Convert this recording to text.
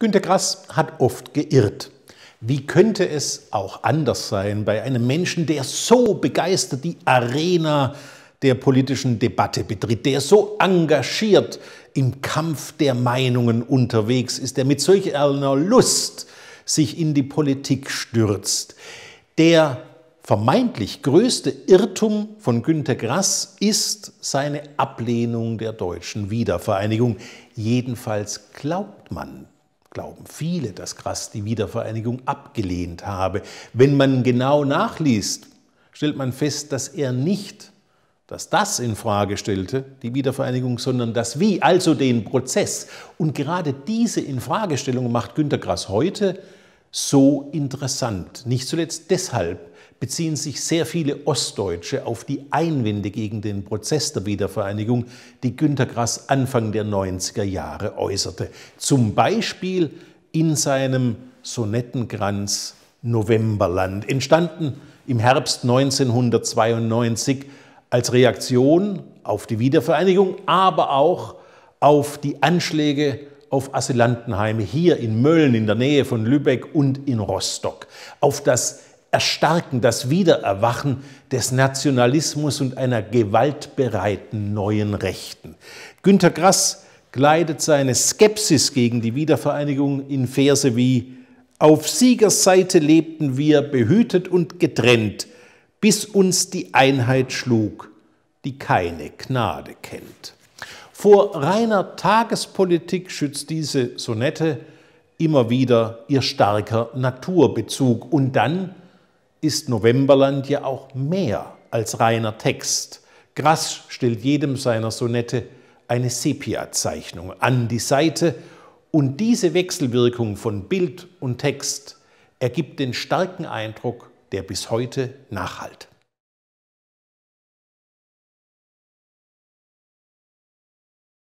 Günter Grass hat oft geirrt. Wie könnte es auch anders sein bei einem Menschen, der so begeistert die Arena der politischen Debatte betritt, der so engagiert im Kampf der Meinungen unterwegs ist, der mit solch einer Lust sich in die Politik stürzt. Der vermeintlich größte Irrtum von Günter Grass ist seine Ablehnung der deutschen Wiedervereinigung. Jedenfalls glaubt man glauben viele, dass Grass die Wiedervereinigung abgelehnt habe. Wenn man genau nachliest, stellt man fest, dass er nicht dass das in Frage stellte, die Wiedervereinigung, sondern das Wie, also den Prozess. Und gerade diese Infragestellung macht Günter Grass heute so interessant. Nicht zuletzt deshalb, beziehen sich sehr viele Ostdeutsche auf die Einwände gegen den Prozess der Wiedervereinigung, die Günter Grass Anfang der 90er Jahre äußerte. Zum Beispiel in seinem Sonettenkranz Novemberland, entstanden im Herbst 1992 als Reaktion auf die Wiedervereinigung, aber auch auf die Anschläge auf Asylantenheime hier in Mölln in der Nähe von Lübeck und in Rostock, auf das Erstarken, das Wiedererwachen des Nationalismus und einer gewaltbereiten neuen Rechten. Günter Grass gleitet seine Skepsis gegen die Wiedervereinigung in Verse wie Auf Siegersseite lebten wir behütet und getrennt, bis uns die Einheit schlug, die keine Gnade kennt. Vor reiner Tagespolitik schützt diese Sonette immer wieder ihr starker Naturbezug und dann ist Novemberland ja auch mehr als reiner Text. Grass stellt jedem seiner Sonette eine Sepia-Zeichnung an die Seite und diese Wechselwirkung von Bild und Text ergibt den starken Eindruck, der bis heute nachhalt.